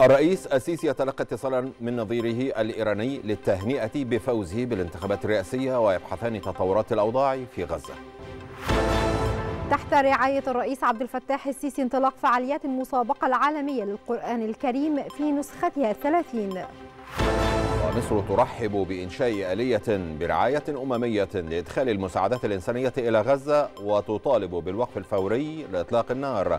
الرئيس السيسي يتلقى اتصالا من نظيره الإيراني للتهنئة بفوزه بالانتخابات الرئاسية ويبحثان تطورات الأوضاع في غزة تحت رعاية الرئيس عبد الفتاح السيسي انطلاق فعاليات المسابقة العالمية للقرآن الكريم في نسختها الثلاثين ومصر ترحب بإنشاء آلية برعاية أممية لإدخال المساعدات الإنسانية إلى غزة وتطالب بالوقف الفوري لإطلاق النار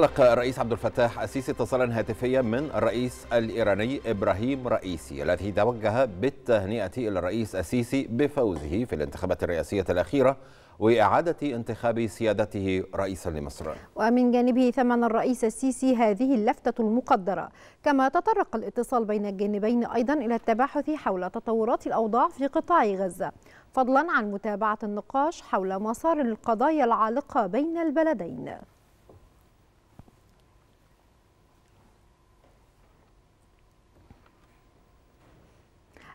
انطلق الرئيس عبد الفتاح السيسي اتصالا هاتفيا من الرئيس الايراني ابراهيم رئيسي الذي توجه بالتهنئه الى الرئيس السيسي بفوزه في الانتخابات الرئاسيه الاخيره وإعادة انتخاب سيادته رئيسا لمصر ومن جانبه ثمن الرئيس السيسي هذه اللفتة المقدرة كما تطرق الاتصال بين الجانبين أيضا إلى التباحث حول تطورات الأوضاع في قطاع غزة فضلا عن متابعة النقاش حول مسار القضايا العالقة بين البلدين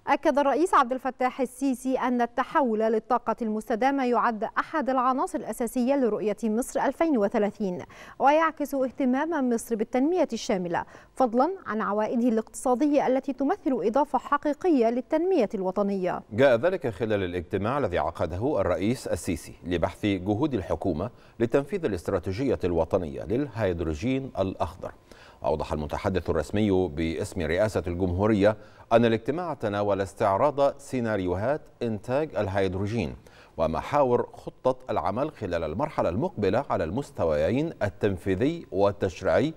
أكد الرئيس عبد الفتاح السيسي أن التحول للطاقة المستدامة يعد أحد العناصر الأساسية لرؤية مصر 2030 ويعكس اهتمام مصر بالتنمية الشاملة فضلا عن عوائده الاقتصادية التي تمثل إضافة حقيقية للتنمية الوطنية جاء ذلك خلال الاجتماع الذي عقده الرئيس السيسي لبحث جهود الحكومة لتنفيذ الاستراتيجية الوطنية للهيدروجين الأخضر أوضح المتحدث الرسمي باسم رئاسة الجمهورية أن الاجتماع تناول استعراض سيناريوهات إنتاج الهيدروجين ومحاور خطة العمل خلال المرحلة المقبلة على المستويين التنفيذي والتشريعي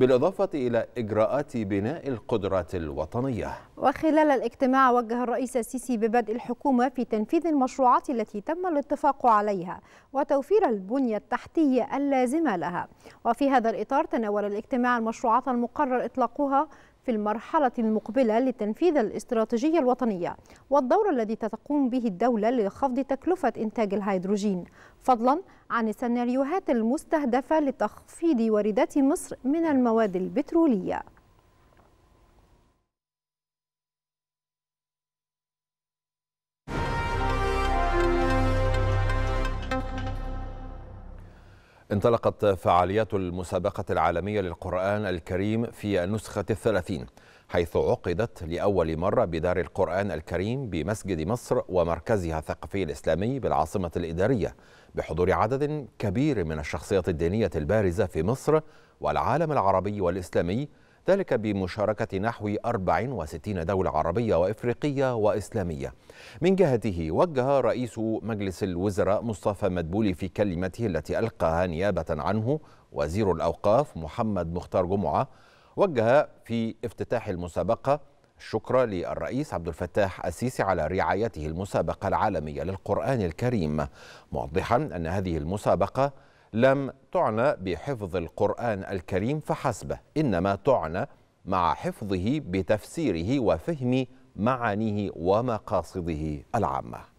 بالإضافة إلى إجراءات بناء القدرات الوطنية وخلال الاجتماع وجه الرئيس السيسي ببدء الحكومة في تنفيذ المشروعات التي تم الاتفاق عليها وتوفير البنية التحتية اللازمة لها وفي هذا الإطار تناول الاجتماع المشروعات المقرر إطلاقها في المرحلة المقبلة لتنفيذ الاستراتيجية الوطنية والدور الذي تقوم به الدولة لخفض تكلفة إنتاج الهيدروجين فضلا عن السيناريوهات المستهدفة لتخفيض واردات مصر من المواد البترولية انطلقت فعاليات المسابقة العالمية للقرآن الكريم في النسخة الثلاثين حيث عقدت لأول مرة بدار القرآن الكريم بمسجد مصر ومركزها الثقافي الإسلامي بالعاصمة الإدارية بحضور عدد كبير من الشخصيات الدينية البارزة في مصر والعالم العربي والإسلامي ذلك بمشاركة نحو 64 دولة عربية وإفريقية وإسلامية من جهته وجه رئيس مجلس الوزراء مصطفى مدبولي في كلمته التي ألقاها نيابة عنه وزير الأوقاف محمد مختار جمعة وجه في افتتاح المسابقة الشكر للرئيس عبد الفتاح السيسي على رعايته المسابقة العالمية للقرآن الكريم موضحا أن هذه المسابقة لم تعنى بحفظ القرآن الكريم فحسب إنما تعنى مع حفظه بتفسيره وفهم معانيه ومقاصده العامه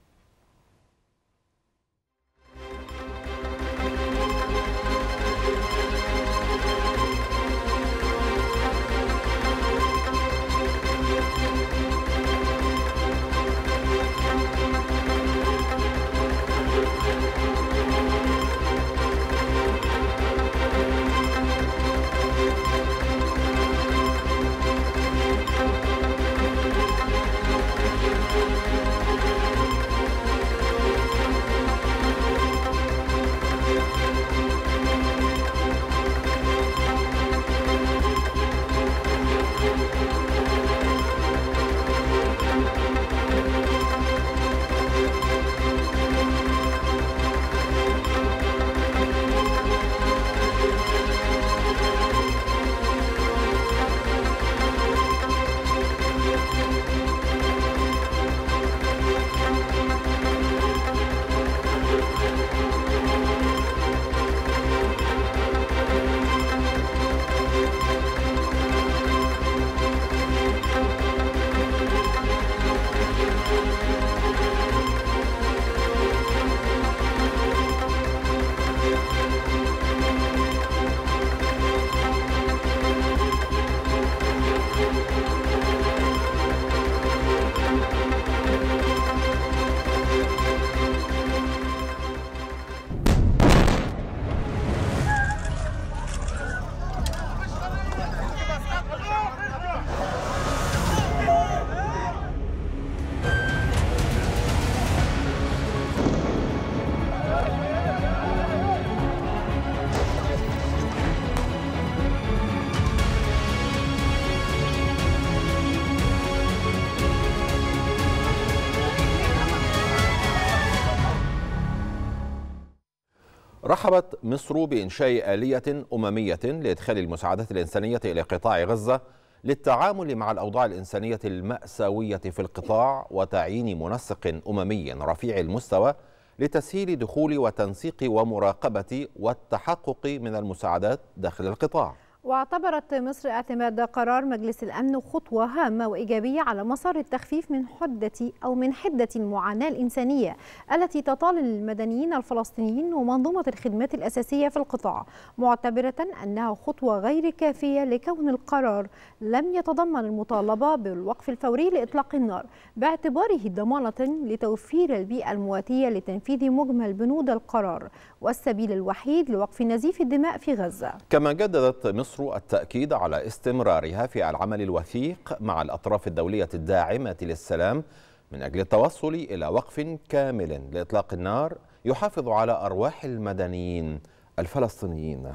مصر بإنشاء آلية أممية لإدخال المساعدات الإنسانية إلى قطاع غزة للتعامل مع الأوضاع الإنسانية المأساوية في القطاع وتعيين منسق أممي رفيع المستوى لتسهيل دخول وتنسيق ومراقبة والتحقق من المساعدات داخل القطاع واعتبرت مصر اعتماد قرار مجلس الأمن خطوة هامة وإيجابية على مسار التخفيف من حدة أو من حدة المعاناة الإنسانية التي تطال المدنيين الفلسطينيين ومنظومة الخدمات الأساسية في القطاع معتبرة أنها خطوة غير كافية لكون القرار لم يتضمن المطالبة بالوقف الفوري لإطلاق النار باعتباره ضمانة لتوفير البيئة المواتية لتنفيذ مجمل بنود القرار والسبيل الوحيد لوقف نزيف الدماء في غزة كما جددت مصر مصر التأكيد على استمرارها في العمل الوثيق مع الأطراف الدولية الداعمة للسلام من أجل التوصل إلى وقف كامل لإطلاق النار يحافظ على أرواح المدنيين الفلسطينيين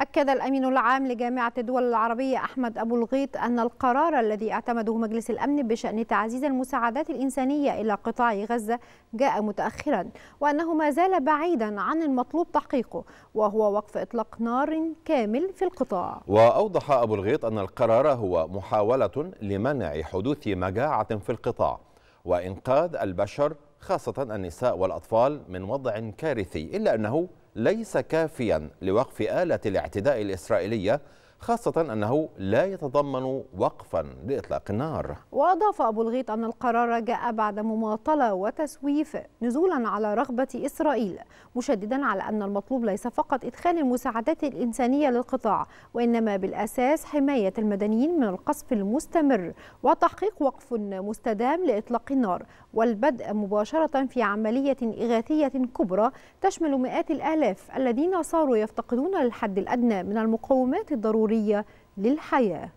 أكد الأمين العام لجامعة الدول العربية أحمد أبو الغيط أن القرار الذي اعتمده مجلس الأمن بشأن تعزيز المساعدات الإنسانية إلى قطاع غزة جاء متأخرا وأنه ما زال بعيدا عن المطلوب تحقيقه وهو وقف إطلاق نار كامل في القطاع وأوضح أبو الغيط أن القرار هو محاولة لمنع حدوث مجاعة في القطاع وإنقاذ البشر خاصة النساء والأطفال من وضع كارثي إلا أنه ليس كافيا لوقف آلة الاعتداء الإسرائيلية خاصة أنه لا يتضمن وقفا لإطلاق النار وأضاف أبو الغيط أن القرار جاء بعد مماطلة وتسويف نزولا على رغبة إسرائيل مشددا على أن المطلوب ليس فقط إدخال المساعدات الإنسانية للقطاع وإنما بالأساس حماية المدنيين من القصف المستمر وتحقيق وقف مستدام لإطلاق النار والبدء مباشرة في عملية إغاثية كبرى تشمل مئات الآلاف الذين صاروا يفتقدون الحد الأدنى من المقومات الضرورية للحياة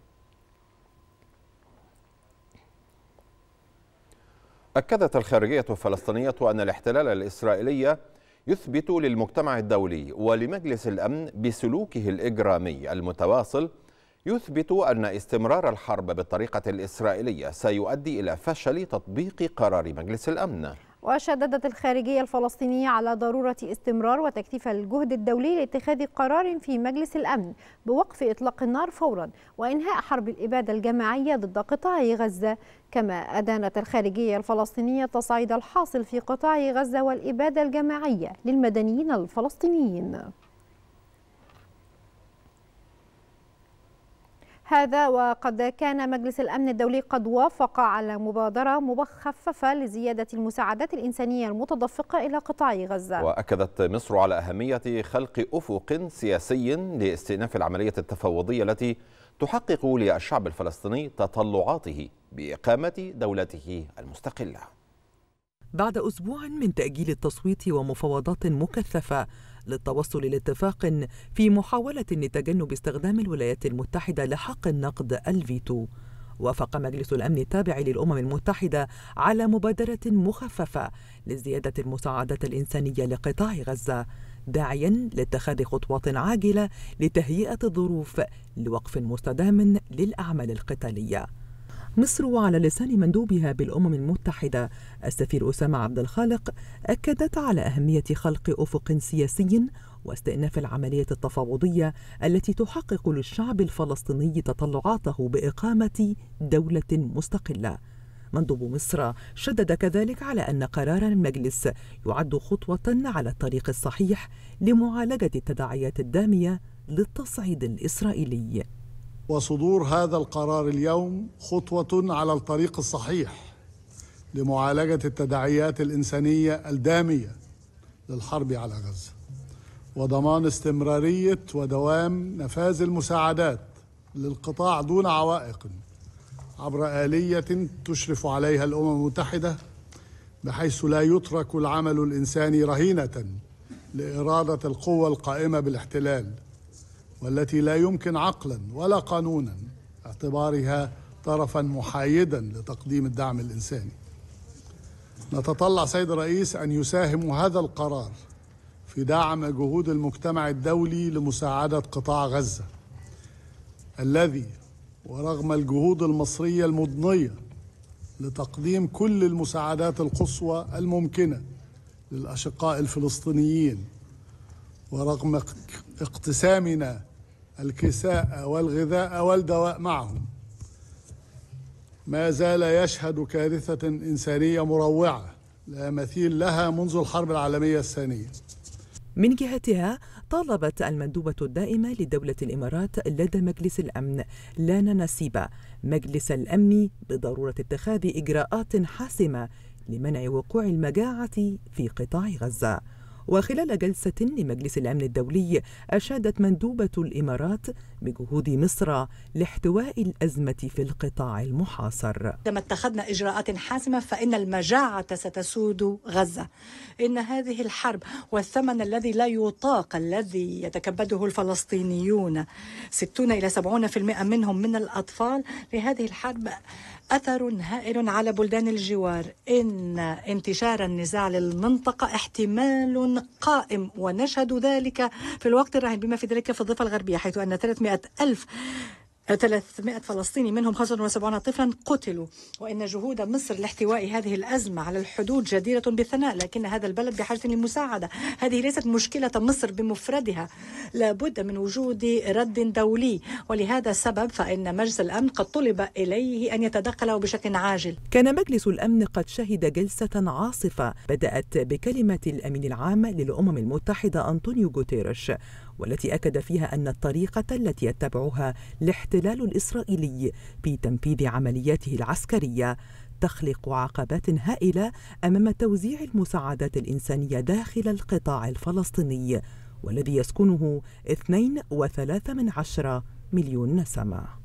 أكدت الخارجية الفلسطينية أن الاحتلال الإسرائيلي يثبت للمجتمع الدولي ولمجلس الأمن بسلوكه الإجرامي المتواصل يثبت أن استمرار الحرب بالطريقة الإسرائيلية سيؤدي إلى فشل تطبيق قرار مجلس الأمن وشددت الخارجية الفلسطينية على ضرورة استمرار وتكثيف الجهد الدولي لاتخاذ قرار في مجلس الأمن بوقف إطلاق النار فورا وإنهاء حرب الإبادة الجماعية ضد قطاع غزة كما أدانت الخارجية الفلسطينية التصعيد الحاصل في قطاع غزة والإبادة الجماعية للمدنيين الفلسطينيين هذا وقد كان مجلس الأمن الدولي قد وافق على مبادرة مخففة لزيادة المساعدات الإنسانية المتدفقة إلى قطاع غزة وأكدت مصر على أهمية خلق أفق سياسي لاستئناف العملية التفاوضية التي تحقق للشعب الفلسطيني تطلعاته بإقامة دولته المستقلة بعد أسبوع من تأجيل التصويت ومفاوضات مكثفة للتوصل لاتفاق في محاولة لتجنب استخدام الولايات المتحدة لحق النقد الفيتو وافق مجلس الأمن التابع للأمم المتحدة على مبادرة مخففة لزيادة المساعدة الإنسانية لقطاع غزة داعيا لاتخاذ خطوات عاجلة لتهيئة الظروف لوقف مستدام للأعمال القتالية مصر وعلى لسان مندوبها بالأمم المتحدة السفير أسامة عبد الخالق أكدت على أهمية خلق أفق سياسي واستئناف العملية التفاوضية التي تحقق للشعب الفلسطيني تطلعاته بإقامة دولة مستقلة مندوب مصر شدد كذلك على أن قرار المجلس يعد خطوة على الطريق الصحيح لمعالجة التداعيات الدامية للتصعيد الإسرائيلي وصدور هذا القرار اليوم خطوة على الطريق الصحيح لمعالجة التداعيات الإنسانية الدامية للحرب على غزة وضمان استمرارية ودوام نفاذ المساعدات للقطاع دون عوائق عبر آلية تشرف عليها الأمم المتحدة بحيث لا يترك العمل الإنساني رهينة لإرادة القوى القائمة بالاحتلال والتي لا يمكن عقلا ولا قانونا اعتبارها طرفا محايدا لتقديم الدعم الانساني. نتطلع سيد الرئيس ان يساهم هذا القرار في دعم جهود المجتمع الدولي لمساعده قطاع غزه الذي ورغم الجهود المصريه المضنيه لتقديم كل المساعدات القصوى الممكنه للاشقاء الفلسطينيين ورغم اقتسامنا الكساء والغذاء والدواء معه ما زال يشهد كارثة إنسانية مروعة لا مثيل لها منذ الحرب العالمية الثانية من جهتها طالبت المندوبة الدائمة لدولة الإمارات لدى مجلس الأمن لانا نسيبة مجلس الأمن بضرورة اتخاذ إجراءات حاسمة لمنع وقوع المجاعة في قطاع غزة وخلال جلسة لمجلس الأمن الدولي أشادت مندوبة الإمارات بجهود مصر لاحتواء الأزمة في القطاع المحاصر عندما اتخذنا إجراءات حاسمة فإن المجاعة ستسود غزة إن هذه الحرب والثمن الذي لا يطاق الذي يتكبده الفلسطينيون 60 إلى 70% منهم من الأطفال لهذه الحرب أثر هائل على بلدان الجوار إن انتشار النزاع للمنطقة احتمال قائم ونشهد ذلك في الوقت الراهن بما في ذلك في الضفة الغربية حيث أن 300 ألف 300 فلسطيني منهم 75 طفلا قتلوا وإن جهود مصر لاحتواء هذه الأزمة على الحدود جديرة بالثناء لكن هذا البلد بحاجة للمساعدة هذه ليست مشكلة مصر بمفردها لابد من وجود رد دولي ولهذا السبب فإن مجلس الأمن قد طلب إليه أن يتدخل بشكل عاجل كان مجلس الأمن قد شهد جلسة عاصفة بدأت بكلمة الأمين العام للأمم المتحدة أنطونيو غوتيريش والتي أكد فيها أن الطريقة التي يتبعها الاحتلال الإسرائيلي في تنفيذ عملياته العسكرية تخلق عقبات هائلة أمام توزيع المساعدات الإنسانية داخل القطاع الفلسطيني والذي يسكنه 2.3 مليون نسمه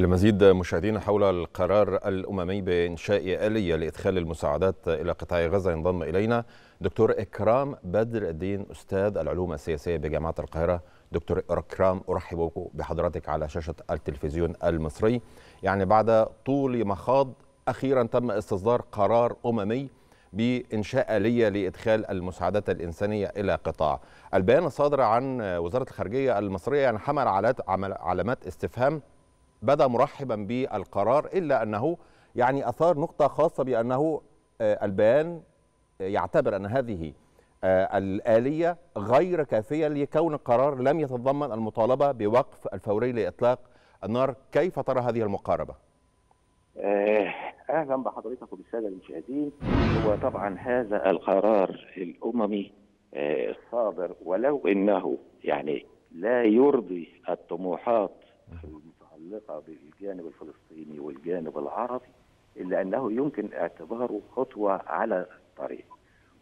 للمزيد مشاهدينا حول القرار الأممي بإنشاء آلية لإدخال المساعدات إلى قطاع غزة ينضم إلينا دكتور إكرام بدر الدين أستاذ العلوم السياسية بجامعة القاهرة دكتور إكرام أرحب بحضرتك على شاشة التلفزيون المصري يعني بعد طول مخاض أخيرا تم استصدار قرار أممي بإنشاء آلية لإدخال المساعدات الإنسانية إلى قطاع البيان الصادر عن وزارة الخارجية المصرية يعني حمل علامات استفهام بدا مرحبا بالقرار الا انه يعني اثار نقطه خاصه بانه آه، البيان آه، يعتبر ان هذه آه، الاليه غير كافيه لكون القرار لم يتضمن المطالبه بوقف الفوري لاطلاق النار كيف ترى هذه المقاربه اهلا بحضرتك وبالساده المشاهدين هو طبعا هذا القرار الاممي الصادر ولو انه يعني لا يرضي الطموحات المتعلقة بالجانب الفلسطيني والجانب العربي إلا أنه يمكن اعتباره خطوة على الطريق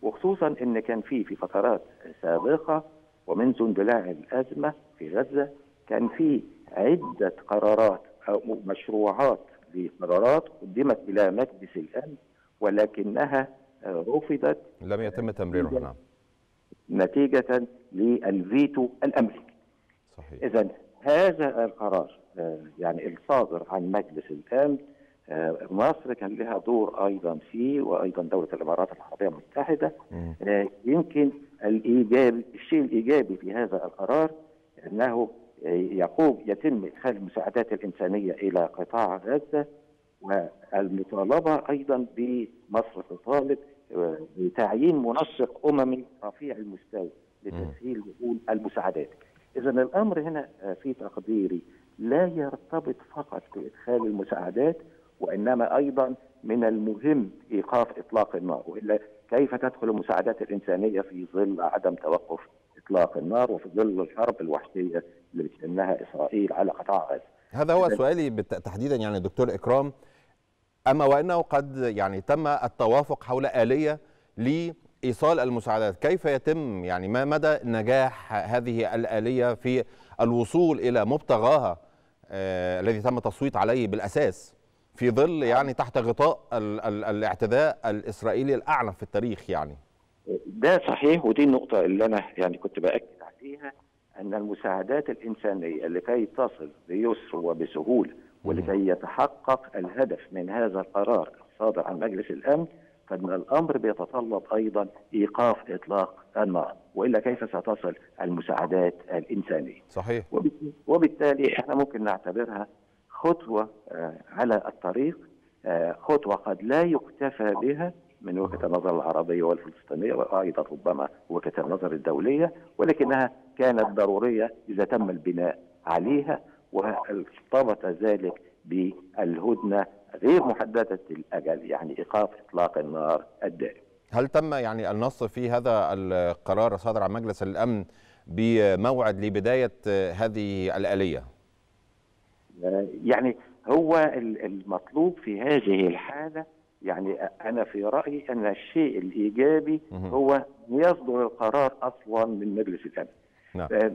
وخصوصا أن كان في في فترات سابقة ومنذ اندلاع الأزمة في غزة كان في عدة قرارات أو مشروعات لقرارات قدمت إلى مجلس الأمن ولكنها رفضت لم يتم تمريرها نعم نتيجة للفيتو الأمريكي صحيح إذا هذا القرار آه، يعني الصادر عن مجلس الامن آه، مصر كان لها دور ايضا فيه وايضا دوله الامارات العربيه المتحده آه، يمكن الايجابي الشيء الايجابي في هذا القرار انه يقوم يتم ادخال المساعدات الانسانيه الى قطاع غزه والمطالبه ايضا بمصر تطالب بتعيين منسق اممي رفيع المستوى لتسهيل دخول المساعدات. اذا الامر هنا في تقديري لا يرتبط فقط بادخال المساعدات وانما ايضا من المهم ايقاف اطلاق النار والا كيف تدخل المساعدات الانسانيه في ظل عدم توقف اطلاق النار وفي ظل الحرب الوحشيه اللي بتشنها اسرائيل على قطاع غزه. هذا هو سؤالي تحديدا يعني دكتور اكرام اما وانه قد يعني تم التوافق حول اليه لايصال المساعدات، كيف يتم يعني ما مدى نجاح هذه الاليه في الوصول الى مبتغاها آه الذي تم التصويت عليه بالاساس في ظل نعم. يعني تحت غطاء ال ال الاعتداء الاسرائيلي الاعلى في التاريخ يعني ده صحيح ودي النقطه اللي انا يعني كنت باكد عليها ان المساعدات الانسانيه لكي تصل بيسر وبسهوله ولكي يتحقق الهدف من هذا القرار الصادر عن مجلس الامن فإن الأمر بيتطلب أيضا إيقاف إطلاق النار وإلا كيف ستصل المساعدات الإنسانية صحيح وبالتالي إحنا ممكن نعتبرها خطوة آه، على الطريق آه، خطوة قد لا يكتفى بها من وجهة النظر العربية والفلسطينية وأيضا ربما وجهة النظر الدولية ولكنها كانت ضرورية إذا تم البناء عليها وارتبط ذلك بالهدنة غير محددة الأجل يعني إيقاف إطلاق النار الدائم هل تم يعني النص في هذا القرار صادر عن مجلس الأمن بموعد لبداية هذه الآلية؟ يعني هو المطلوب في هذه الحالة يعني أنا في رأيي أن الشيء الإيجابي هو يصدر القرار أصلا من مجلس الأمن نعم. آه،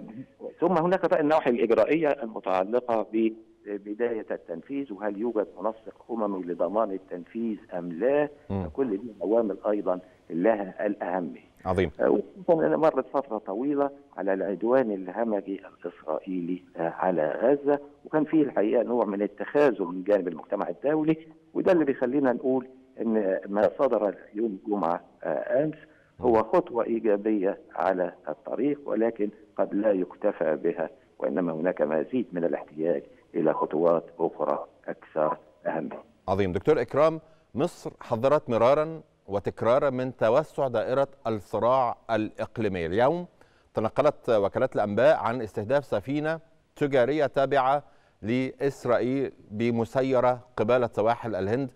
ثم هناك بقى النواحي الإجرائية المتعلقة ب بداية التنفيذ وهل يوجد منسق أممي لضمان التنفيذ أم لا كل دي عوامل أيضا لها الأهمية عظيم آه، وخصوصا ان مرت فتره طويله على العدوان الهمجي الاسرائيلي آه، على غزه وكان فيه الحقيقه نوع من التخاذل من جانب المجتمع الدولي وده اللي بيخلينا نقول ان ما صدر يوم الجمعه آه، امس هو خطوه ايجابيه على الطريق ولكن قد لا يكتفى بها وانما هناك مزيد من الاحتياج الى خطوات اخرى اكثر اهميه. عظيم دكتور اكرام مصر حذرت مرارا وتكرارا من توسع دائره الصراع الاقليمي، اليوم تنقلت وكالات الانباء عن استهداف سفينه تجاريه تابعه لاسرائيل بمسيره قباله سواحل الهند.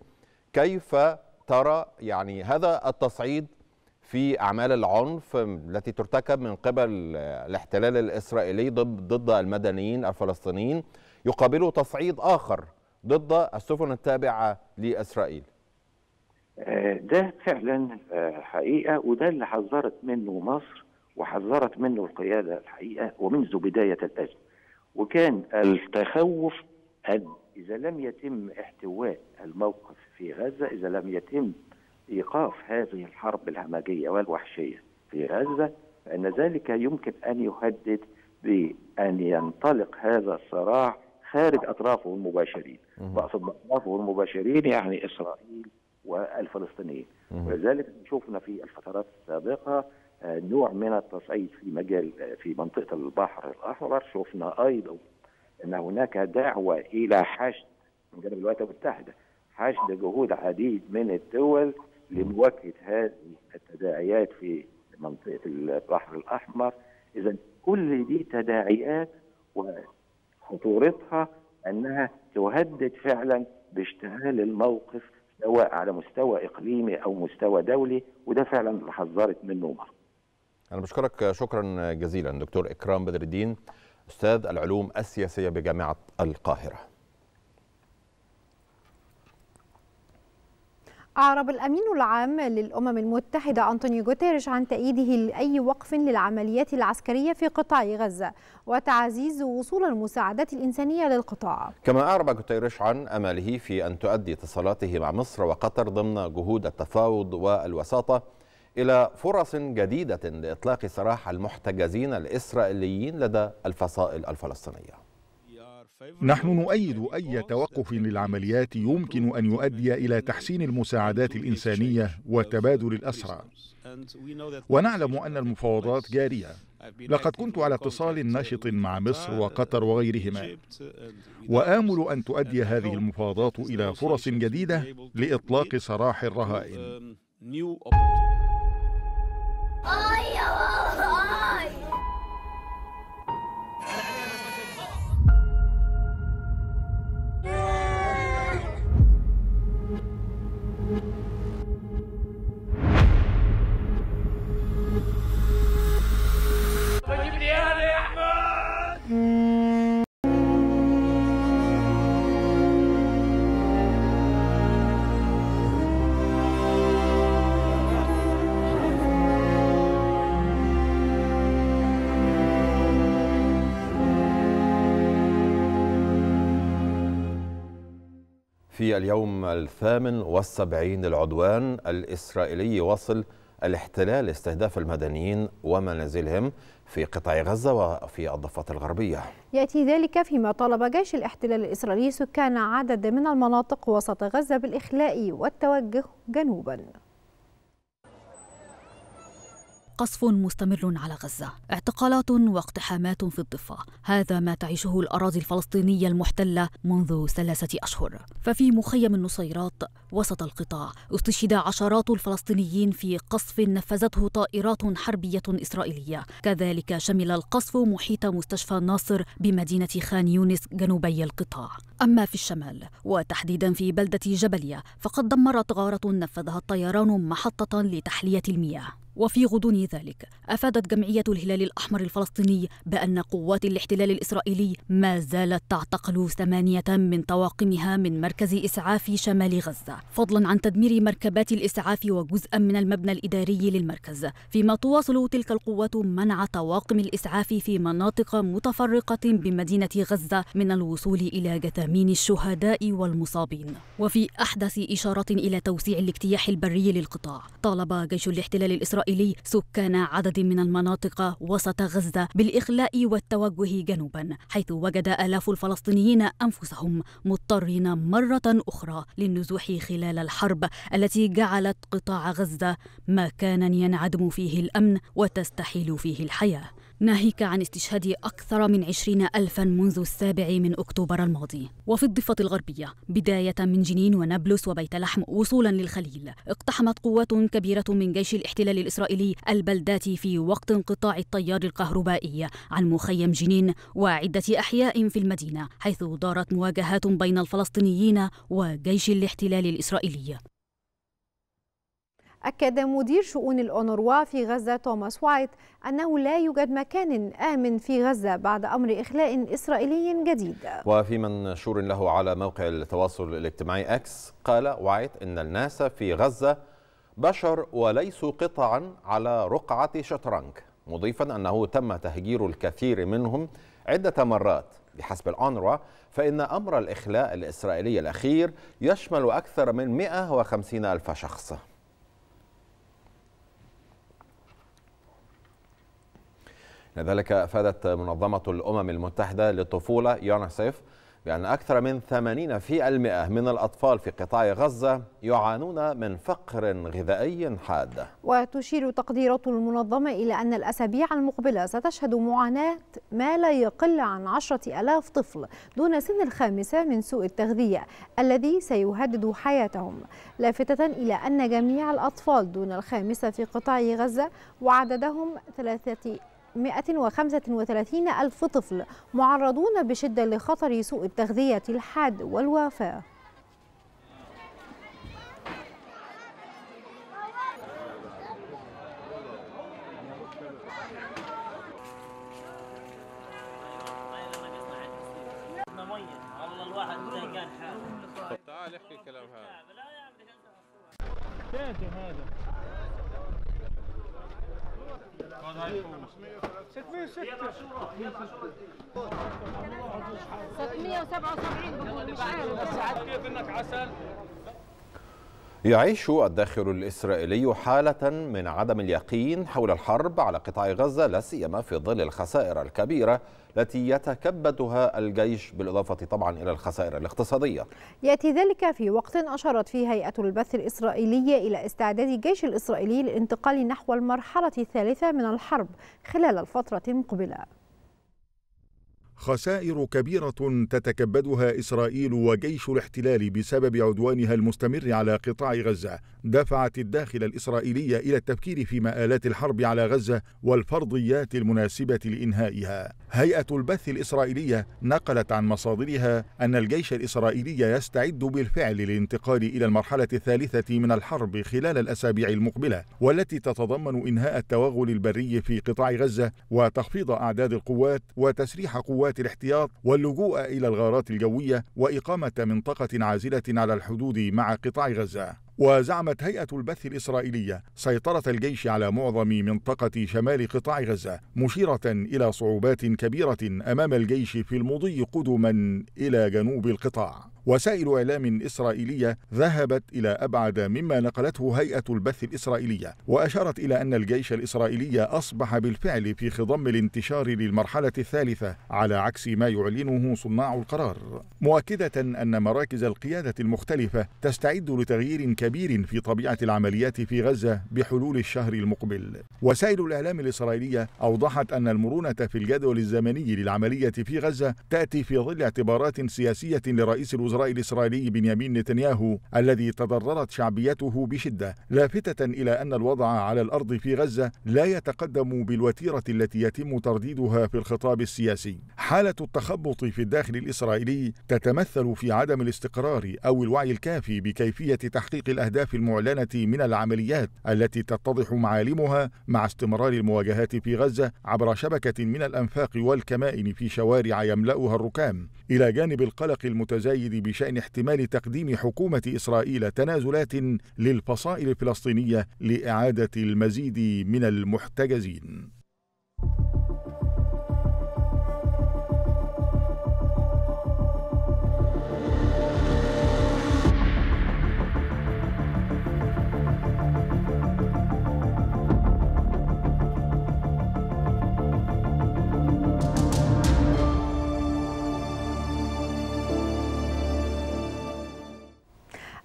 كيف ترى يعني هذا التصعيد في اعمال العنف التي ترتكب من قبل الاحتلال الاسرائيلي ضد المدنيين الفلسطينيين يقابله تصعيد آخر ضد السفن التابعة لإسرائيل آه، ده فعلا آه، حقيقة وده اللي حذرت منه مصر وحذرت منه القيادة الحقيقة ومنذ بداية الأزمة وكان التخوف أن إذا لم يتم احتواء الموقف في غزة إذا لم يتم إيقاف هذه الحرب الهمجية والوحشية في غزة فإن ذلك يمكن أن يهدد بأن ينطلق هذا الصراع خارج أطرافه المباشرين وأقصد بأطرافه المباشرين يعني إسرائيل والفلسطينيين ولذلك شفنا في الفترات السابقة آه، نوع من التصعيد في مجال آه، في منطقة البحر الأحمر شفنا أيضا أن هناك دعوة إلى حشد من جانب الولايات المتحدة حشد جهود عديد من الدول لمواجهة هذه التداعيات في منطقة البحر الأحمر إذا كل دي تداعيات خطورتها انها تهدد فعلا باشتعال الموقف سواء على مستوى اقليمي او مستوى دولي وده فعلا اللي حذرت منه مصر. انا بشكرك شكرا جزيلا دكتور اكرام بدر الدين استاذ العلوم السياسيه بجامعه القاهره. أعرب الأمين العام للأمم المتحدة أنطونيو غوتيريش عن تأييده لأي وقف للعمليات العسكرية في قطاع غزة وتعزيز وصول المساعدات الإنسانية للقطاع كما أعرب غوتيريش عن أمله في أن تؤدي اتصالاته مع مصر وقطر ضمن جهود التفاوض والوساطة إلى فرص جديدة لإطلاق سراح المحتجزين الإسرائيليين لدى الفصائل الفلسطينية نحن نؤيد أي توقف للعمليات يمكن أن يؤدي إلى تحسين المساعدات الإنسانية وتبادل الأسرى ونعلم أن المفاوضات جارية لقد كنت على اتصال نشط مع مصر وقطر وغيرهما وآمل أن تؤدي هذه المفاوضات إلى فرص جديدة لإطلاق سراح الرهائن آه، في اليوم الثامن والسبعين للعدوان الإسرائيلي وصل الاحتلال استهداف المدنيين ومنازلهم في قطاع غزة وفي الضفة الغربية يأتي ذلك فيما طالب جيش الاحتلال الإسرائيلي سكان عدد من المناطق وسط غزة بالإخلاء والتوجه جنوباً قصف مستمر على غزة اعتقالات واقتحامات في الضفة هذا ما تعيشه الأراضي الفلسطينية المحتلة منذ ثلاثة أشهر ففي مخيم النصيرات وسط القطاع استشهد عشرات الفلسطينيين في قصف نفذته طائرات حربية إسرائيلية كذلك شمل القصف محيط مستشفى ناصر بمدينة خان يونس جنوبي القطاع أما في الشمال وتحديدا في بلدة جبلية فقد دمرت غارة نفذها الطيران محطة لتحلية المياه وفي غضون ذلك أفادت جمعية الهلال الأحمر الفلسطيني بأن قوات الاحتلال الإسرائيلي ما زالت تعتقل ثمانية من طواقمها من مركز إسعاف شمال غزة فضلا عن تدمير مركبات الإسعاف وجزءا من المبنى الإداري للمركز فيما تواصل تلك القوات منع طواقم الإسعاف في مناطق متفرقة بمدينة غزة من الوصول إلى جثامين الشهداء والمصابين وفي أحدث إشارة إلى توسيع الاجتياح البري للقطاع طالب جيش الاحتلال الإسرائيلي الإسرائيلي سكان عدد من المناطق وسط غزة بالإخلاء والتوجه جنوبا حيث وجد آلاف الفلسطينيين أنفسهم مضطرين مرة أخرى للنزوح خلال الحرب التي جعلت قطاع غزة مكانا ينعدم فيه الأمن وتستحيل فيه الحياة ناهيك عن استشهاد أكثر من عشرين ألفا منذ السابع من أكتوبر الماضي وفي الضفة الغربية بداية من جنين ونابلس وبيت لحم وصولا للخليل اقتحمت قوات كبيرة من جيش الاحتلال الإسرائيلي البلدات في وقت انقطاع التيار الكهربائي عن مخيم جنين وعدة أحياء في المدينة حيث دارت مواجهات بين الفلسطينيين وجيش الاحتلال الإسرائيلي أكد مدير شؤون الأونروا في غزة توماس وايت أنه لا يوجد مكان آمن في غزة بعد أمر إخلاء إسرائيلي جديد وفي منشور له على موقع التواصل الاجتماعي أكس قال وايت إن الناس في غزة بشر وليسوا قطعا على رقعة شطرنج مضيفا أنه تم تهجير الكثير منهم عدة مرات بحسب الأونروا فإن أمر الإخلاء الإسرائيلي الأخير يشمل أكثر من 150 ألف شخص لذلك أفادت منظمة الأمم المتحدة للطفولة يونسيف بأن أكثر من 80% من الأطفال في قطاع غزة يعانون من فقر غذائي حاد وتشير تقديرات المنظمة إلى أن الأسابيع المقبلة ستشهد معاناة ما لا يقل عن 10 ألاف طفل دون سن الخامسة من سوء التغذية الذي سيهدد حياتهم لافتة إلى أن جميع الأطفال دون الخامسة في قطاع غزة وعددهم ثلاثة 135 ألف طفل معرضون بشدة لخطر سوء التغذية الحاد والوفاة تعال احكي الكلام هذا 677 بقول مش عارف بس عارف كيف انك عسل يعيش الداخل الإسرائيلي حالة من عدم اليقين حول الحرب على قطاع غزة لا سيما في ظل الخسائر الكبيرة التي يتكبدها الجيش بالإضافة طبعا إلى الخسائر الاقتصادية يأتي ذلك في وقت أشارت فيه هيئة البث الإسرائيلية إلى استعداد الجيش الإسرائيلي للانتقال نحو المرحلة الثالثة من الحرب خلال الفترة المقبلة خسائر كبيرة تتكبدها إسرائيل وجيش الاحتلال بسبب عدوانها المستمر على قطاع غزة دفعت الداخل الإسرائيلي إلى التفكير في مآلات الحرب على غزة والفرضيات المناسبة لإنهائها هيئة البث الإسرائيلية نقلت عن مصادرها أن الجيش الإسرائيلي يستعد بالفعل للانتقال إلى المرحلة الثالثة من الحرب خلال الأسابيع المقبلة والتي تتضمن إنهاء التوغل البري في قطاع غزة وتخفيض أعداد القوات وتسريح قوات أدوات الاحتياط واللجوء إلى الغارات الجوية وإقامة منطقة عازلة على الحدود مع قطاع غزة وزعمت هيئة البث الإسرائيلية سيطرة الجيش على معظم منطقة شمال قطاع غزة مشيرة إلى صعوبات كبيرة أمام الجيش في المضي قدما إلى جنوب القطاع وسائل إعلام إسرائيلية ذهبت إلى أبعد مما نقلته هيئة البث الإسرائيلية وأشارت إلى أن الجيش الإسرائيلي أصبح بالفعل في خضم الانتشار للمرحلة الثالثة على عكس ما يعلنه صناع القرار مؤكدة أن مراكز القيادة المختلفة تستعد لتغيير كبير في طبيعة العمليات في غزة بحلول الشهر المقبل وسائل الإعلام الإسرائيلية أوضحت أن المرونة في الجدول الزمني للعملية في غزة تأتي في ظل اعتبارات سياسية لرئيس الوزراء الوزراء الإسرائيلي بنيامين نتنياهو الذي تضررت شعبيته بشدة لافتة إلى أن الوضع على الأرض في غزة لا يتقدم بالوتيرة التي يتم ترديدها في الخطاب السياسي حالة التخبط في الداخل الإسرائيلي تتمثل في عدم الاستقرار أو الوعي الكافي بكيفية تحقيق الأهداف المعلنة من العمليات التي تتضح معالمها مع استمرار المواجهات في غزة عبر شبكة من الأنفاق والكمائن في شوارع يملأها الركام إلى جانب القلق المتزايد بشأن احتمال تقديم حكومة إسرائيل تنازلات للفصائل الفلسطينية لإعادة المزيد من المحتجزين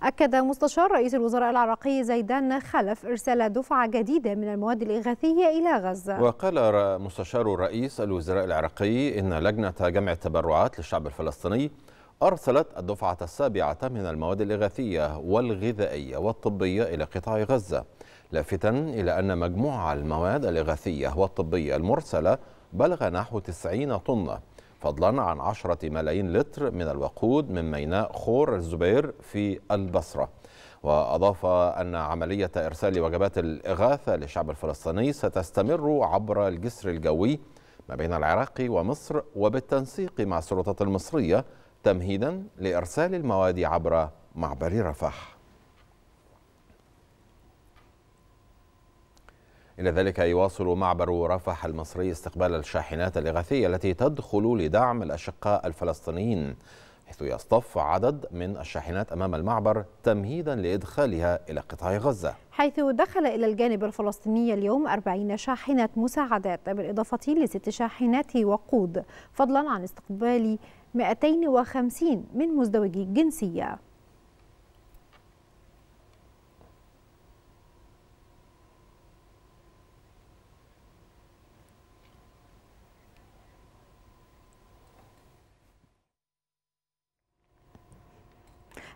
أكد مستشار رئيس الوزراء العراقي زيدان خلف إرسال دفعة جديدة من المواد الإغاثية إلى غزة وقال مستشار رئيس الوزراء العراقي إن لجنة جمع التبرعات للشعب الفلسطيني أرسلت الدفعة السابعة من المواد الإغاثية والغذائية والطبية إلى قطاع غزة لافتا إلى أن مجموع المواد الإغاثية والطبية المرسلة بلغ نحو 90 طنة فضلا عن 10 ملايين لتر من الوقود من ميناء خور الزبير في البصرة وأضاف أن عملية إرسال وجبات الإغاثة للشعب الفلسطيني ستستمر عبر الجسر الجوي ما بين العراق ومصر وبالتنسيق مع السلطات المصرية تمهيدا لإرسال المواد عبر معبر رفح إلى ذلك يواصل معبر رفح المصري استقبال الشاحنات الإغاثية التي تدخل لدعم الأشقاء الفلسطينيين حيث يصطف عدد من الشاحنات أمام المعبر تمهيدا لإدخالها إلى قطاع غزة حيث دخل إلى الجانب الفلسطيني اليوم 40 شاحنة مساعدات بالإضافة لست شاحنات وقود فضلا عن استقبال 250 من مزدوجي الجنسية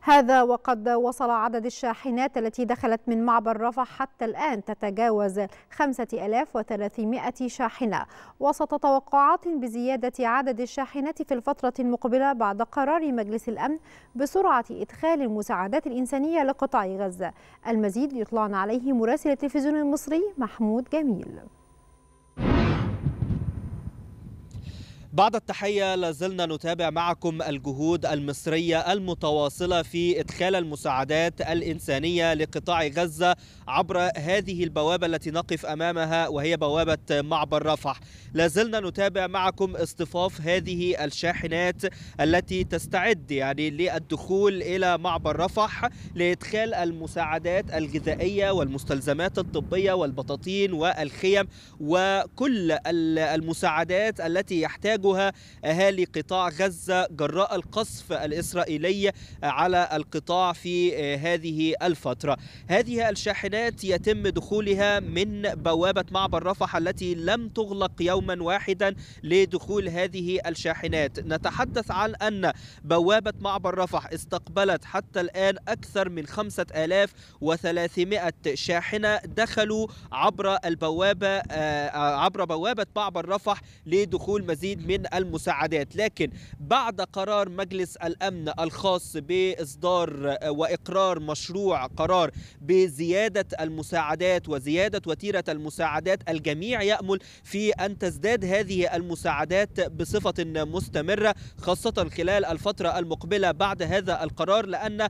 هذا وقد وصل عدد الشاحنات التي دخلت من معبر رفح حتى الآن تتجاوز 5300 شاحنة وسط توقعات بزيادة عدد الشاحنات في الفترة المقبلة بعد قرار مجلس الأمن بسرعة إدخال المساعدات الإنسانية لقطاع غزة المزيد يطلعنا عليه مراسل التلفزيون المصري محمود جميل بعد التحية لازلنا نتابع معكم الجهود المصرية المتواصلة في إدخال المساعدات الإنسانية لقطاع غزة عبر هذه البوابة التي نقف أمامها وهي بوابة معبر رفح لازلنا نتابع معكم اصطفاف هذه الشاحنات التي تستعد يعني للدخول إلى معبر رفح لإدخال المساعدات الغذائية والمستلزمات الطبية والبطاطين والخيم وكل المساعدات التي يحتاج يحتاجها أهالي قطاع غزة جراء القصف الإسرائيلي على القطاع في آه، هذه الفترة هذه الشاحنات يتم دخولها من بوابة معبر رفح التي لم تغلق يوما واحدا لدخول هذه الشاحنات نتحدث عن أن بوابة معبر رفح استقبلت حتى الآن أكثر من 5300 شاحنة دخلوا عبر البوابة آه، عبر بوابة معبر رفح لدخول مزيد من المساعدات لكن بعد قرار مجلس الأمن الخاص بإصدار وإقرار مشروع قرار بزيادة المساعدات وزيادة وتيرة المساعدات الجميع يأمل في أن تزداد هذه المساعدات بصفة مستمرة خاصة خلال الفترة المقبلة بعد هذا القرار لأن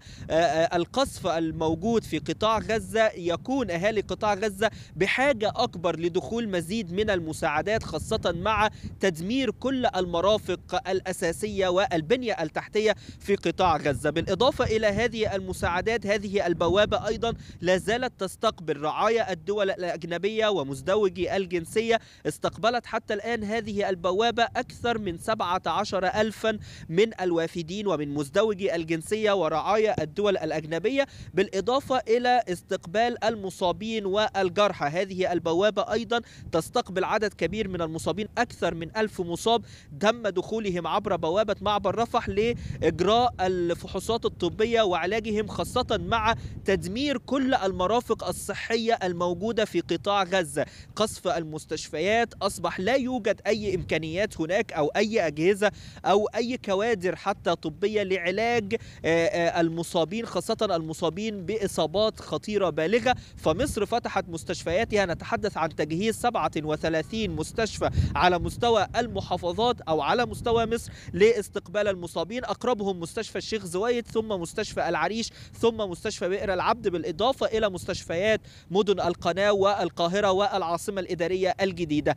القصف الموجود في قطاع غزة يكون أهالي قطاع غزة بحاجة أكبر لدخول مزيد من المساعدات خاصة مع تدمير كل كل المرافق الأساسية والبنية التحتية في قطاع غزة بالإضافة إلى هذه المساعدات هذه البوابة أيضا لا زالت تستقبل رعايا الدول الأجنبية ومزدوجي الجنسية استقبلت حتى الآن هذه البوابة أكثر من 17 ألفا من الوافدين ومن مزدوجي الجنسية ورعايا الدول الأجنبية بالإضافة إلى استقبال المصابين والجرحى هذه البوابة أيضا تستقبل عدد كبير من المصابين أكثر من ألف مصاب الطلاب تم دخولهم عبر بوابة معبر رفح لإجراء الفحوصات الطبية وعلاجهم خاصة مع تدمير كل المرافق الصحية الموجودة في قطاع غزة قصف المستشفيات أصبح لا يوجد أي إمكانيات هناك أو أي أجهزة أو أي كوادر حتى طبية لعلاج آه، آه، المصابين خاصة المصابين بإصابات خطيرة بالغة فمصر فتحت مستشفياتها نتحدث عن تجهيز 37 مستشفى على مستوى المحافظة المحافظات أو على مستوى مصر لاستقبال المصابين أقربهم مستشفى الشيخ زويد ثم مستشفى العريش ثم مستشفى بئر العبد بالإضافة إلى مستشفيات مدن القناة والقاهرة والعاصمة الإدارية الجديدة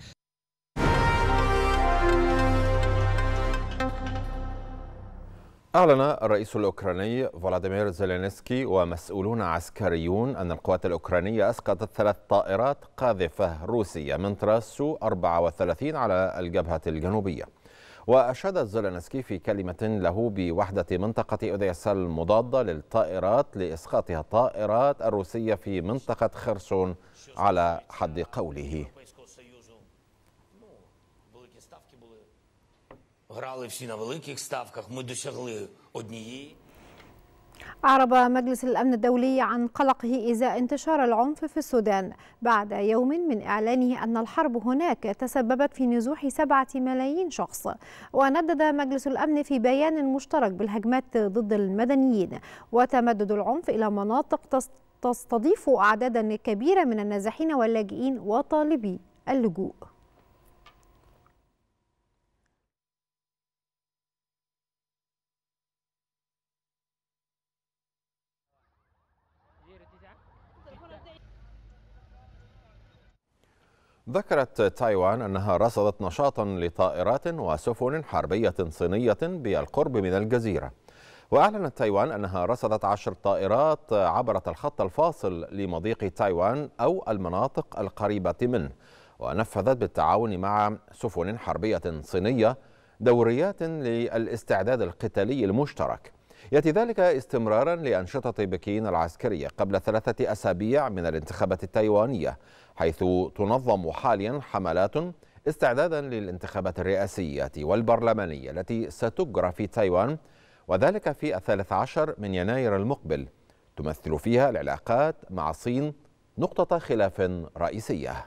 أعلن الرئيس الأوكراني فولاديمير زيلينسكي ومسؤولون عسكريون أن القوات الأوكرانية أسقطت ثلاث طائرات قاذفة روسية من تراسو 34 على الجبهة الجنوبية وأشاد زيلينسكي في كلمة له بوحدة منطقة أوديسا المضادة للطائرات لإسقاطها الطائرات الروسية في منطقة خرسون على حد قوله грали всі на великих ставках. Ми досягли однієї. أعرب مجلس الأمن الدولي عن قلقه إزاء انتشار العنف في السودان بعد يوم من إعلانه أن الحرب هناك تسببت في نزوح سبعة ملايين شخص وندد مجلس الأمن في بيان مشترك بالهجمات ضد المدنيين وتمدد العنف إلى مناطق تستضيف أعدادا كبيرة من النازحين واللاجئين وطالبي اللجوء ذكرت تايوان أنها رصدت نشاطا لطائرات وسفن حربية صينية بالقرب من الجزيرة وأعلنت تايوان أنها رصدت عشر طائرات عبرت الخط الفاصل لمضيق تايوان أو المناطق القريبة منه ونفذت بالتعاون مع سفن حربية صينية دوريات للاستعداد القتالي المشترك يأتي ذلك استمرارا لأنشطة بكين العسكرية قبل ثلاثة أسابيع من الانتخابات التايوانية حيث تنظم حاليا حملات استعدادا للانتخابات الرئاسية والبرلمانية التي ستجرى في تايوان وذلك في الثالث عشر من يناير المقبل تمثل فيها العلاقات مع الصين نقطة خلاف رئيسية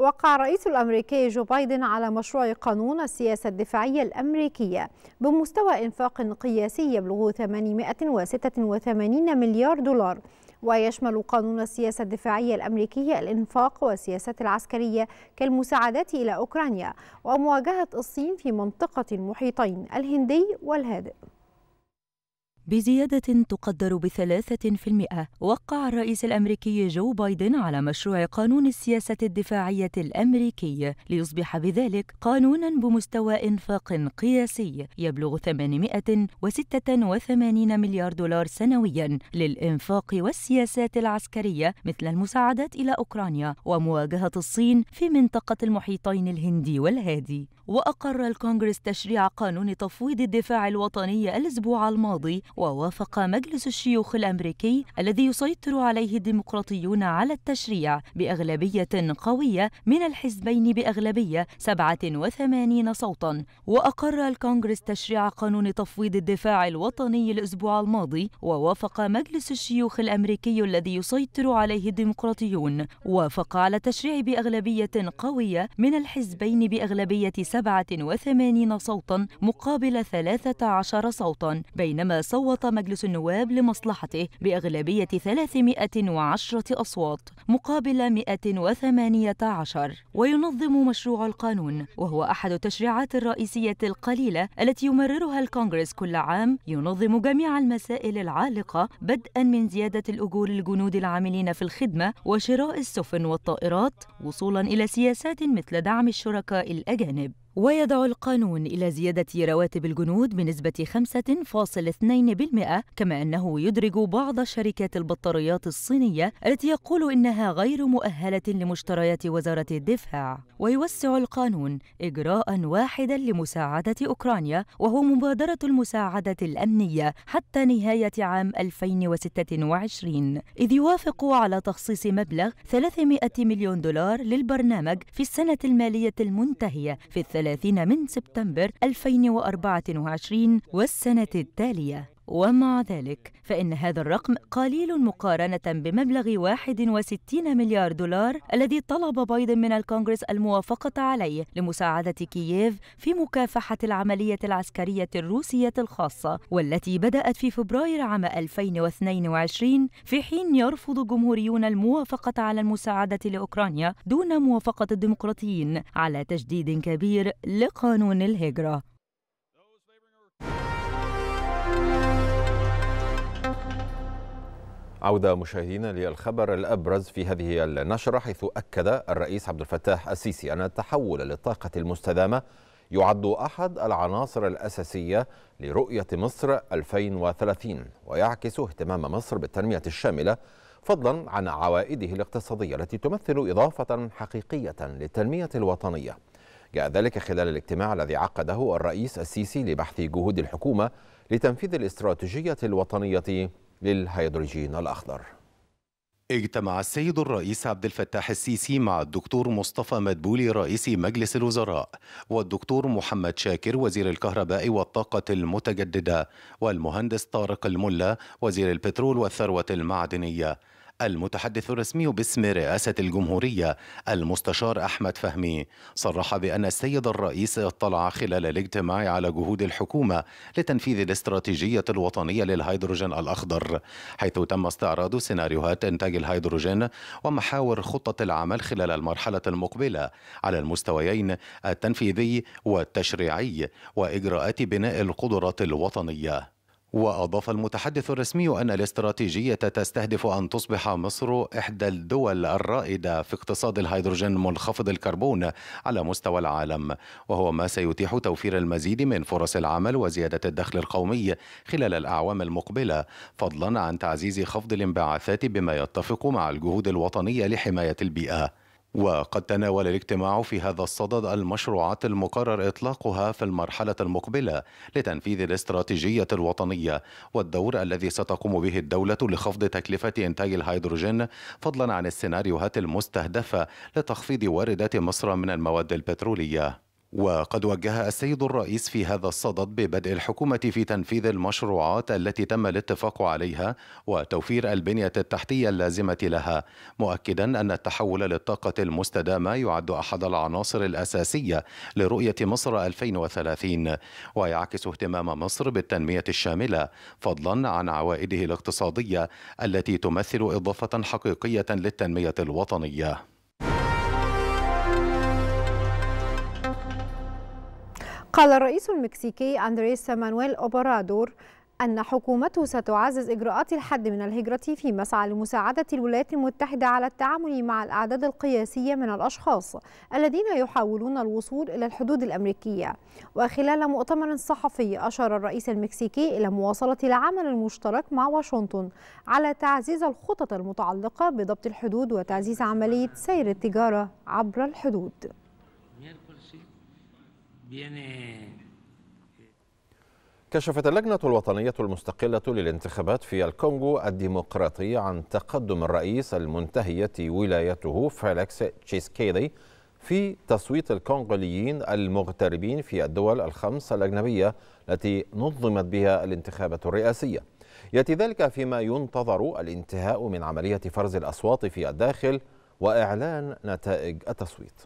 وقع الرئيس الأمريكي جو بايدن على مشروع قانون السياسة الدفاعية الأمريكية بمستوى إنفاق قياسي يبلغ 886 مليار دولار ويشمل قانون السياسة الدفاعية الأمريكية الإنفاق والسياسات العسكرية كالمساعدات إلى أوكرانيا ومواجهة الصين في منطقة المحيطين الهندي والهادئ بزيادة تقدر بثلاثة في المئة وقع الرئيس الأمريكي جو بايدن على مشروع قانون السياسة الدفاعية الأمريكي ليصبح بذلك قانونا بمستوى إنفاق قياسي يبلغ 886 مليار دولار سنويا للإنفاق والسياسات العسكرية مثل المساعدات إلى أوكرانيا ومواجهة الصين في منطقة المحيطين الهندي والهادي وأقر الكونغرس تشريع قانون تفويض الدفاع الوطني الأسبوع الماضي ووافق مجلس الشيوخ الأمريكي الذي يسيطر عليه الديمقراطيون على التشريع بأغلبية قوية من الحزبين بأغلبية 87 صوتا وأقر الكونغرس تشريع قانون تفويض الدفاع الوطني الأسبوع الماضي ووافق مجلس الشيوخ الأمريكي الذي يسيطر عليه الديمقراطيون وافق على تشريع بأغلبية قوية من الحزبين بأغلبية 87 صوتا مقابل 13 صوتا بينما صوت مجلس النواب لمصلحته بأغلبية 310 أصوات مقابل 118 وينظم مشروع القانون وهو أحد التشريعات الرئيسية القليلة التي يمررها الكونغرس كل عام ينظم جميع المسائل العالقة بدءا من زيادة الأجور للجنود العاملين في الخدمة وشراء السفن والطائرات وصولا إلى سياسات مثل دعم الشركاء الأجانب ويدعو القانون إلى زيادة رواتب الجنود بنسبة 5.2% كما أنه يدرج بعض شركات البطاريات الصينية التي يقول إنها غير مؤهلة لمشتريات وزارة الدفاع ويوسع القانون إجراء واحدا لمساعدة أوكرانيا وهو مبادرة المساعدة الأمنية حتى نهاية عام 2026 إذ يوافق على تخصيص مبلغ 300 مليون دولار للبرنامج في السنة المالية المنتهية في الثلاثة 30 من سبتمبر 2024 والسنة التالية ومع ذلك فإن هذا الرقم قليل مقارنة بمبلغ 61 مليار دولار الذي طلب بايدن من الكونغرس الموافقة عليه لمساعدة كييف في مكافحة العملية العسكرية الروسية الخاصة والتي بدأت في فبراير عام 2022 في حين يرفض جمهوريون الموافقة على المساعدة لأوكرانيا دون موافقة الديمقراطيين على تجديد كبير لقانون الهجرة عودة مشاهدينا للخبر الأبرز في هذه النشرة حيث أكد الرئيس عبد الفتاح السيسي أن التحول للطاقة المستدامة يعد أحد العناصر الأساسية لرؤية مصر 2030 ويعكس اهتمام مصر بالتنمية الشاملة فضلا عن عوائده الاقتصادية التي تمثل إضافة حقيقية للتنمية الوطنية جاء ذلك خلال الاجتماع الذي عقده الرئيس السيسي لبحث جهود الحكومة لتنفيذ الاستراتيجية الوطنية للهيدروجين الأخضر اجتمع السيد الرئيس عبد الفتاح السيسي مع الدكتور مصطفى مدبولي رئيس مجلس الوزراء والدكتور محمد شاكر وزير الكهرباء والطاقة المتجددة والمهندس طارق الملا وزير البترول والثروة المعدنية المتحدث الرسمي باسم رئاسة الجمهورية المستشار أحمد فهمي صرح بأن السيد الرئيس اطلع خلال الاجتماع على جهود الحكومة لتنفيذ الاستراتيجية الوطنية للهيدروجين الأخضر حيث تم استعراض سيناريوهات إنتاج الهيدروجين ومحاور خطة العمل خلال المرحلة المقبلة على المستويين التنفيذي والتشريعي وإجراءات بناء القدرات الوطنية وأضاف المتحدث الرسمي أن الاستراتيجية تستهدف أن تصبح مصر إحدى الدول الرائدة في اقتصاد الهيدروجين منخفض الكربون على مستوى العالم وهو ما سيتيح توفير المزيد من فرص العمل وزيادة الدخل القومي خلال الأعوام المقبلة فضلا عن تعزيز خفض الانبعاثات بما يتفق مع الجهود الوطنية لحماية البيئة وقد تناول الاجتماع في هذا الصدد المشروعات المقرر إطلاقها في المرحلة المقبلة لتنفيذ الاستراتيجية الوطنية والدور الذي ستقوم به الدولة لخفض تكلفة إنتاج الهيدروجين فضلا عن السيناريوهات المستهدفة لتخفيض واردات مصر من المواد البترولية وقد وجه السيد الرئيس في هذا الصدد ببدء الحكومة في تنفيذ المشروعات التي تم الاتفاق عليها وتوفير البنية التحتية اللازمة لها، مؤكدا أن التحول للطاقة المستدامة يعد أحد العناصر الأساسية لرؤية مصر 2030 ويعكس اهتمام مصر بالتنمية الشاملة فضلا عن عوائده الاقتصادية التي تمثل إضافة حقيقية للتنمية الوطنية. قال الرئيس المكسيكي أندريس مانويل أوبرادور أن حكومته ستعزز إجراءات الحد من الهجرة في مسعى لمساعدة الولايات المتحدة على التعامل مع الأعداد القياسية من الأشخاص الذين يحاولون الوصول إلى الحدود الأمريكية وخلال مؤتمر صحفي أشار الرئيس المكسيكي إلى مواصلة العمل المشترك مع واشنطن على تعزيز الخطط المتعلقة بضبط الحدود وتعزيز عملية سير التجارة عبر الحدود Eh, كشفت اللجنة الوطنية المستقلة للانتخابات في الكونغو الديمقراطية عن تقدم الرئيس المنتهية ولايته فيليكس تشيسكيدي في تصويت الكونغوليين المغتربين في الدول الخمس الأجنبية التي نظمت بها الانتخابات الرئاسية يأتي ذلك فيما ينتظر الانتهاء من عملية فرز الأصوات في الداخل وإعلان نتائج التصويت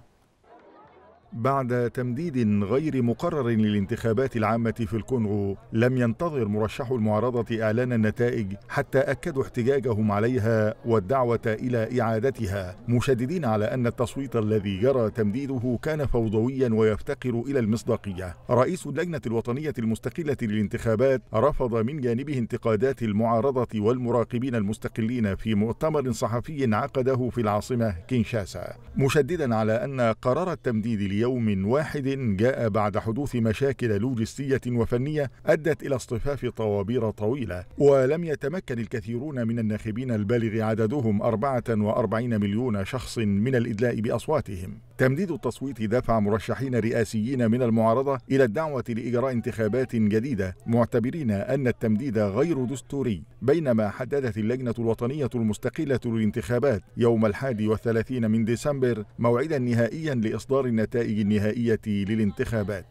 بعد تمديد غير مقرر للانتخابات العامة في الكونغو لم ينتظر مرشحو المعارضة إعلان النتائج حتى أكدوا احتجاجهم عليها والدعوة إلى إعادتها مشددين على أن التصويت الذي جرى تمديده كان فوضويا ويفتقر إلى المصداقية رئيس اللجنة الوطنية المستقلة للانتخابات رفض من جانبه انتقادات المعارضة والمراقبين المستقلين في مؤتمر صحفي عقده في العاصمة كينشاسا مشددا على أن قرار التمديد لي يوم واحد جاء بعد حدوث مشاكل لوجستية وفنية أدت إلى اصطفاف طوابير طويلة ولم يتمكن الكثيرون من الناخبين البالغ عددهم 44 مليون شخص من الإدلاء بأصواتهم تمديد التصويت دفع مرشحين رئاسيين من المعارضة إلى الدعوة لإجراء انتخابات جديدة معتبرين أن التمديد غير دستوري بينما حددت اللجنة الوطنية المستقلة للانتخابات يوم الحادي والثلاثين من ديسمبر موعدا نهائيا لإصدار النتائج النهائية للانتخابات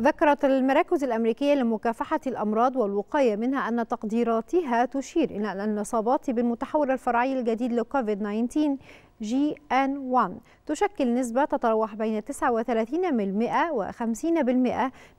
ذكرت المراكز الأمريكية لمكافحة الأمراض والوقاية منها أن تقديراتها تشير إلى أن الإصابات بالمتحور الفرعي الجديد لكوفيد 19 جي ان 1 تشكل نسبة تتراوح بين 39% و 50%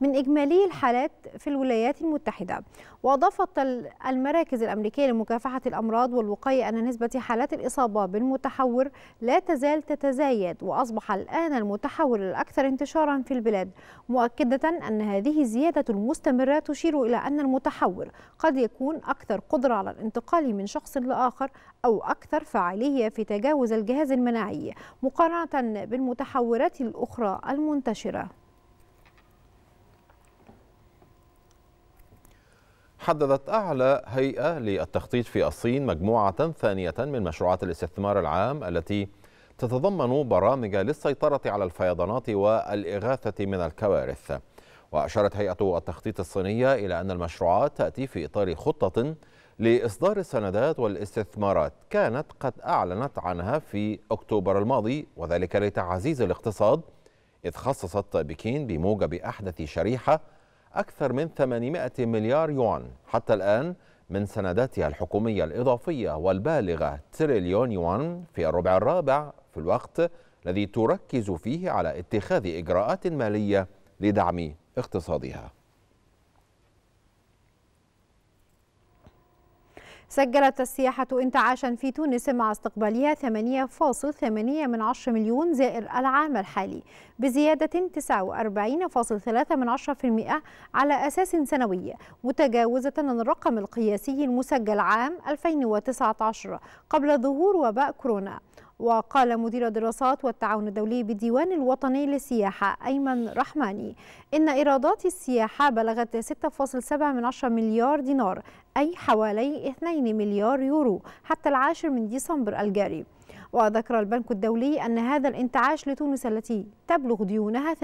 من إجمالي الحالات في الولايات المتحدة وأضافت المراكز الأمريكية لمكافحة الأمراض والوقاية أن نسبة حالات الإصابة بالمتحور لا تزال تتزايد وأصبح الآن المتحور الأكثر انتشارا في البلاد مؤكدة أن هذه الزيادة المستمرة تشير إلى أن المتحور قد يكون أكثر قدرة على الانتقال من شخص لآخر أو أكثر فعالية في تجاوز الجهاز المناعي مقارنة بالمتحورات الأخرى المنتشرة حددت أعلى هيئة للتخطيط في الصين مجموعة ثانية من مشروعات الاستثمار العام التي تتضمن برامج للسيطرة على الفيضانات والإغاثة من الكوارث وأشارت هيئة التخطيط الصينية إلى أن المشروعات تأتي في إطار خطة لإصدار السندات والاستثمارات كانت قد أعلنت عنها في أكتوبر الماضي وذلك لتعزيز الاقتصاد إذ خصصت بكين بموجب أحدث شريحة أكثر من 800 مليار يوان حتى الآن من سنداتها الحكومية الإضافية والبالغة تريليون يوان في الربع الرابع في الوقت الذي تركز فيه على اتخاذ إجراءات مالية لدعم اقتصادها سجلت السياحة انتعاشا في تونس مع استقبالها 8.8 من عشر مليون زائر العام الحالي بزيادة 49.3% على أساس سنوي متجاوزة الرقم القياسي المسجل عام 2019 قبل ظهور وباء كورونا وقال مدير الدراسات والتعاون الدولي بالديوان الوطني للسياحة أيمن رحماني إن إيرادات السياحة بلغت 6.7 مليار دينار أي حوالي 2 مليار يورو حتى العاشر من ديسمبر الجاري وذكر البنك الدولي أن هذا الانتعاش لتونس التي تبلغ ديونها 80%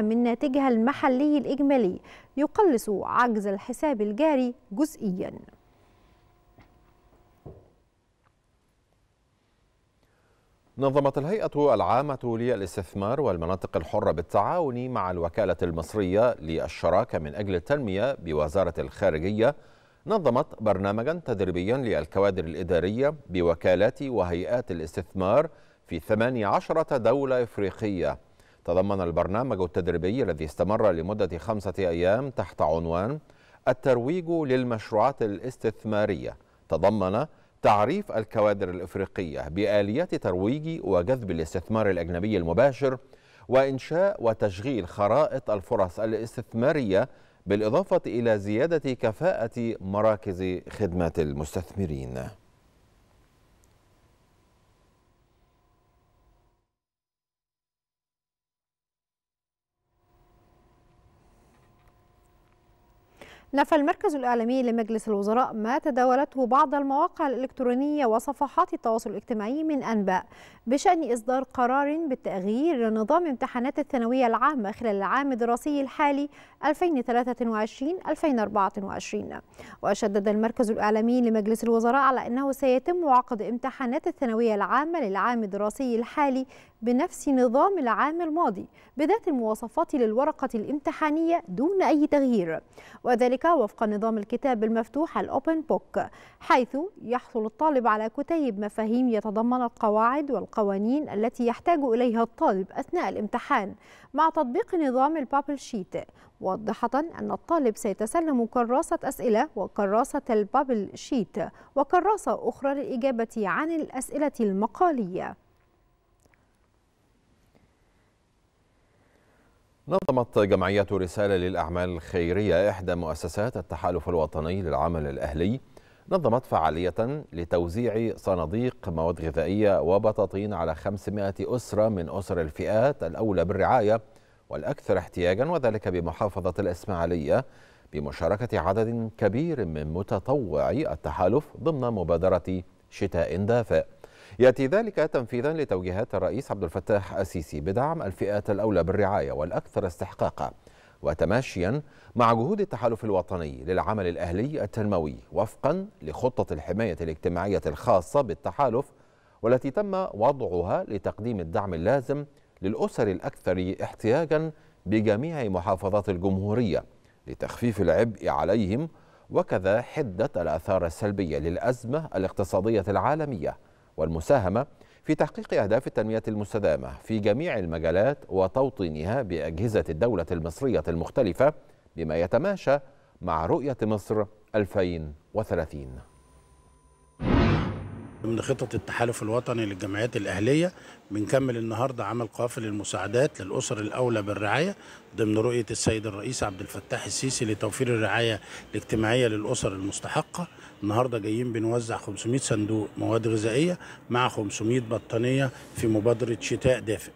من ناتجها المحلي الإجمالي يقلص عجز الحساب الجاري جزئياً نظمت الهيئة العامة للاستثمار والمناطق الحرة بالتعاون مع الوكالة المصرية للشراكة من أجل التنمية بوزارة الخارجية نظمت برنامجا تدريبيا للكوادر الإدارية بوكالات وهيئات الاستثمار في 18 دولة إفريقية تضمن البرنامج التدريبي الذي استمر لمدة خمسة أيام تحت عنوان الترويج للمشروعات الاستثمارية تضمن تعريف الكوادر الإفريقية بآليات ترويج وجذب الاستثمار الأجنبي المباشر وإنشاء وتشغيل خرائط الفرص الاستثمارية بالإضافة إلى زيادة كفاءة مراكز خدمة المستثمرين نفى المركز الإعلامي لمجلس الوزراء ما تداولته بعض المواقع الإلكترونية وصفحات التواصل الاجتماعي من أنباء بشأن إصدار قرار بالتأغيير لنظام امتحانات الثانوية العامة خلال العام الدراسي الحالي 2023-2024 وشدد المركز الإعلامي لمجلس الوزراء على أنه سيتم عقد امتحانات الثانوية العامة للعام الدراسي الحالي بنفس نظام العام الماضي بذات المواصفات للورقة الامتحانية دون أي تغيير وذلك وفق نظام الكتاب المفتوح الأوبن بوك حيث يحصل الطالب على كتيب مفاهيم يتضمن القواعد والقوانين التي يحتاج إليها الطالب أثناء الامتحان مع تطبيق نظام البابل شيت موضحة أن الطالب سيتسلم كراسة أسئلة وكراسة البابل شيت وكراسة أخرى للإجابة عن الأسئلة المقالية نظمت جمعية رسالة للأعمال الخيرية إحدى مؤسسات التحالف الوطني للعمل الأهلي نظمت فعالية لتوزيع صناديق مواد غذائية وبطاطين على 500 أسرة من أسر الفئات الأولى بالرعاية والأكثر احتياجا وذلك بمحافظة الإسماعيلية بمشاركة عدد كبير من متطوعي التحالف ضمن مبادرة شتاء دافئ يأتي ذلك تنفيذا لتوجيهات الرئيس عبد الفتاح السيسي بدعم الفئات الأولى بالرعاية والأكثر استحقاقا وتماشيا مع جهود التحالف الوطني للعمل الأهلي التنموي وفقا لخطة الحماية الاجتماعية الخاصة بالتحالف والتي تم وضعها لتقديم الدعم اللازم للأسر الأكثر احتياجا بجميع محافظات الجمهورية لتخفيف العبء عليهم وكذا حدة الآثار السلبية للأزمة الاقتصادية العالمية والمساهمة في تحقيق أهداف التنمية المستدامة في جميع المجالات وتوطينها بأجهزة الدولة المصرية المختلفة بما يتماشى مع رؤية مصر 2030 ضمن خطة التحالف الوطني للجمعيات الأهلية بنكمل النهاردة عمل قافل المساعدات للأسر الأولى بالرعاية ضمن رؤية السيد الرئيس عبد الفتاح السيسي لتوفير الرعاية الاجتماعية للأسر المستحقة النهارده جايين بنوزع 500 صندوق مواد غذائيه مع 500 بطانيه في مبادره شتاء دافئ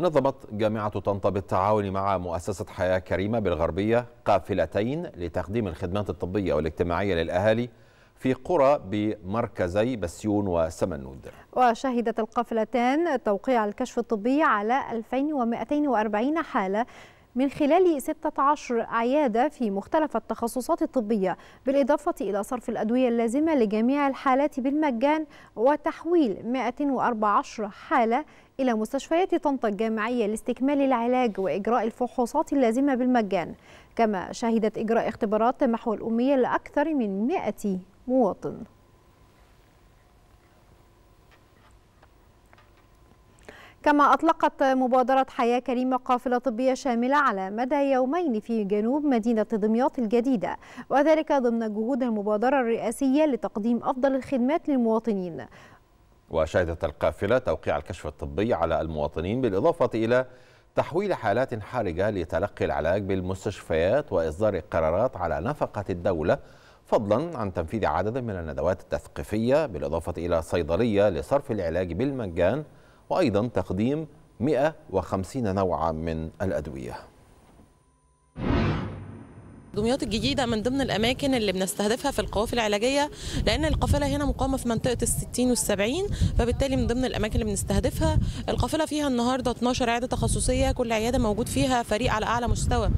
نظمت جامعة طنطا بالتعاون مع مؤسسة حياة كريمة بالغربية قافلتين لتقديم الخدمات الطبية والاجتماعية للأهالي في قرى بمركزي بسيون وسمنود وشهدت القافلتان توقيع الكشف الطبي على 2240 حالة من خلال 16 عيادة في مختلف التخصصات الطبية بالإضافة إلى صرف الأدوية اللازمة لجميع الحالات بالمجان وتحويل 114 حالة إلى مستشفيات طنطا الجامعية لاستكمال العلاج وإجراء الفحوصات اللازمة بالمجان كما شهدت إجراء اختبارات محو الأمية لأكثر من 100 مواطن كما أطلقت مبادرة حياة كريمة قافلة طبية شاملة على مدى يومين في جنوب مدينة دمياط الجديدة وذلك ضمن جهود المبادرة الرئاسية لتقديم أفضل الخدمات للمواطنين وشهدت القافلة توقيع الكشف الطبي على المواطنين بالإضافة إلى تحويل حالات حرجة لتلقي العلاج بالمستشفيات وإصدار قرارات على نفقة الدولة فضلا عن تنفيذ عدد من الندوات التثقيفية بالإضافة إلى صيدلية لصرف العلاج بالمجان وأيضا تقديم 150 نوعا من الأدوية دمياط الجديده من ضمن الاماكن اللي بنستهدفها في القوافل العلاجيه لان القافله هنا مقامه في منطقه ال 60 وال70 فبالتالي من ضمن الاماكن اللي بنستهدفها القافله فيها النهارده 12 عياده تخصصيه كل عياده موجود فيها فريق على اعلى مستوى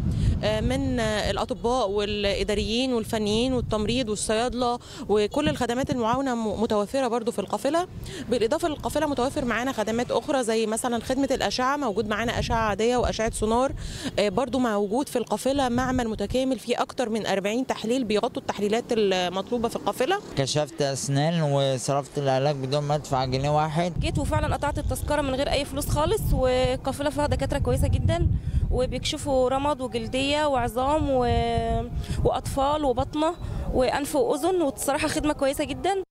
آه، من الاطباء والاداريين والفنيين والتمريض والصيادله وكل الخدمات المعاونه متوفره برضو في القافله بالاضافه للقافله متوفر معانا خدمات اخرى زي مثلا خدمه الاشعه موجود معانا اشعه عاديه واشعه سونار آه، برضو موجود في القافله معمل متكامل فيه اكتر من 40 تحليل بيغطوا التحليلات المطلوبه في القافله كشفت اسنان وصرفت العلاج بدون ما ادفع جنيه واحد جيت وفعلا قطعت التذكره من غير اي فلوس خالص والقافله فيها دكاتره كويسه جدا وبيكشفوا رمد وجلديه وعظام و... واطفال وبطنه وانف واذن وبصراحه خدمه كويسه جدا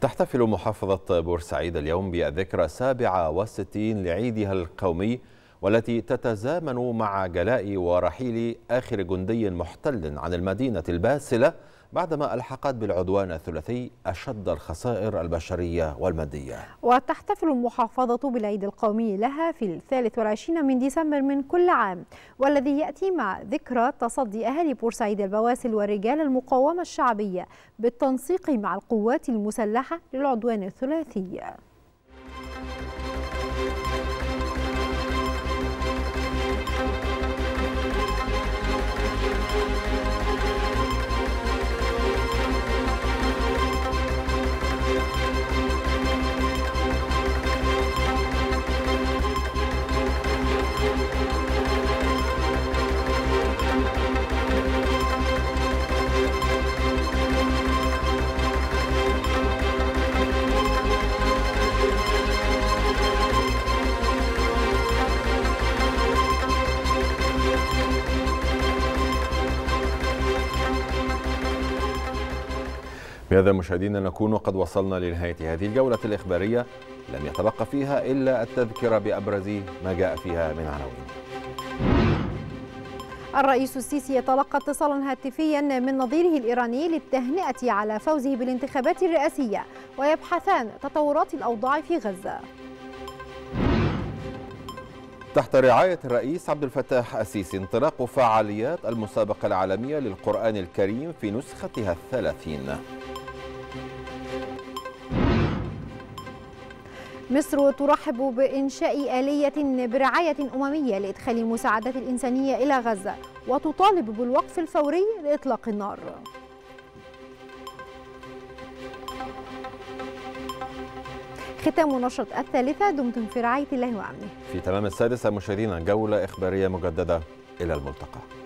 تحتفل محافظة بورسعيد اليوم بالذكرى السابعة والستين لعيدها القومي والتي تتزامن مع جلاء ورحيل آخر جندي محتل عن المدينة الباسلة بعدما ألحقت بالعدوان الثلاثي أشد الخسائر البشرية والمادية وتحتفل المحافظة بالعيد القومي لها في الثالث والعشرين من ديسمبر من كل عام والذي يأتي مع ذكرى تصدي أهالي بورسعيد البواسل ورجال المقاومة الشعبية بالتنسيق مع القوات المسلحة للعدوان الثلاثي بهذا مشاهدينا نكون قد وصلنا لنهاية هذه الجولة الإخبارية لم يتبقى فيها إلا التذكرة بأبرز ما جاء فيها من عناوين الرئيس السيسي يتلقى اتصالا هاتفيا من نظيره الإيراني للتهنئة على فوزه بالانتخابات الرئاسية ويبحثان تطورات الأوضاع في غزة تحت رعاية الرئيس عبد الفتاح السيسي انطلاق فعاليات المسابقة العالمية للقرآن الكريم في نسختها الثلاثين مصر ترحب بإنشاء آلية برعاية أممية لإدخال المساعدات الإنسانية إلى غزة وتطالب بالوقف الفوري لإطلاق النار ختام نشرة الثالثة دمتم في رعاية الله وأمنه في تمام السادسة مشاهدينا جولة إخبارية مجددة إلى الملتقى